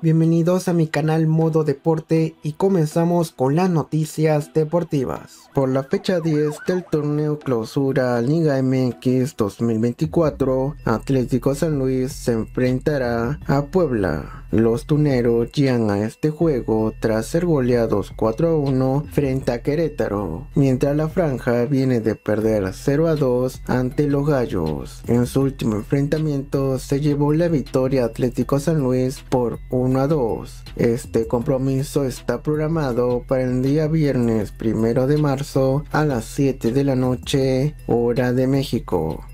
Bienvenidos a mi canal Modo Deporte y comenzamos con las noticias deportivas. Por la fecha 10 del torneo clausura Liga MX 2024, Atlético San Luis se enfrentará a Puebla. Los tuneros llegan a este juego tras ser goleados 4 a 1 frente a Querétaro, mientras la franja viene de perder 0 a 2 ante los gallos. En su último enfrentamiento se llevó la victoria Atlético San Luis por un este compromiso está programado para el día viernes 1 de marzo a las 7 de la noche, hora de México.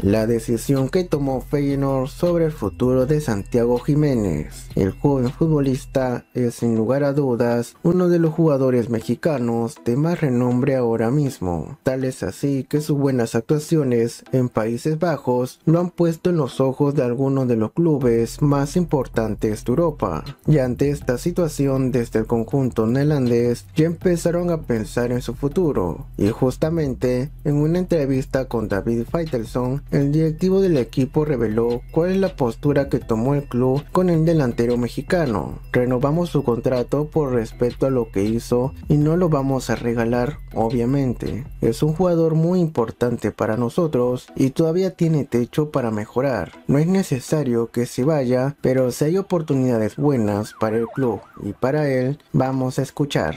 La decisión que tomó Feyenoord sobre el futuro de Santiago Jiménez. El joven futbolista es sin lugar a dudas uno de los jugadores mexicanos de más renombre ahora mismo. Tal es así que sus buenas actuaciones en Países Bajos lo han puesto en los ojos de algunos de los clubes más importantes de Europa. Y ante esta situación desde el conjunto neerlandés ya empezaron a pensar en su futuro. Y justamente en una entrevista con David Feitelson el directivo del equipo reveló cuál es la postura que tomó el club con el delantero mexicano. Renovamos su contrato por respeto a lo que hizo y no lo vamos a regalar, obviamente. Es un jugador muy importante para nosotros y todavía tiene techo para mejorar. No es necesario que se vaya, pero si hay oportunidades buenas para el club y para él, vamos a escuchar.